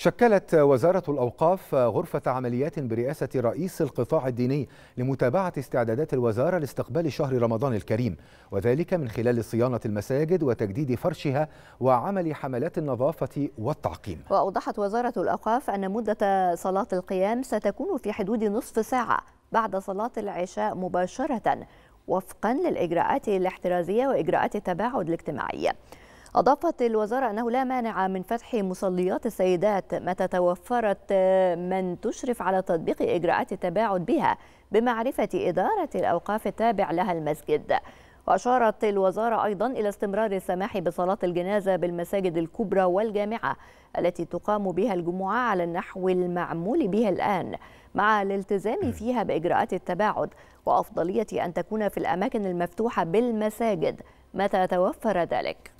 شكلت وزارة الأوقاف غرفة عمليات برئاسة رئيس القطاع الديني لمتابعة استعدادات الوزارة لاستقبال شهر رمضان الكريم وذلك من خلال صيانة المساجد وتجديد فرشها وعمل حملات النظافة والتعقيم وأوضحت وزارة الأوقاف أن مدة صلاة القيام ستكون في حدود نصف ساعة بعد صلاة العشاء مباشرة وفقا للإجراءات الاحترازية وإجراءات التباعد الاجتماعي أضافت الوزارة أنه لا مانع من فتح مصليات السيدات متى توفرت من تشرف على تطبيق إجراءات التباعد بها بمعرفة إدارة الأوقاف التابع لها المسجد وأشارت الوزارة أيضا إلى استمرار السماح بصلاة الجنازة بالمساجد الكبرى والجامعة التي تقام بها الجمعة على النحو المعمول بها الآن مع الالتزام فيها بإجراءات التباعد وأفضلية أن تكون في الأماكن المفتوحة بالمساجد متى توفر ذلك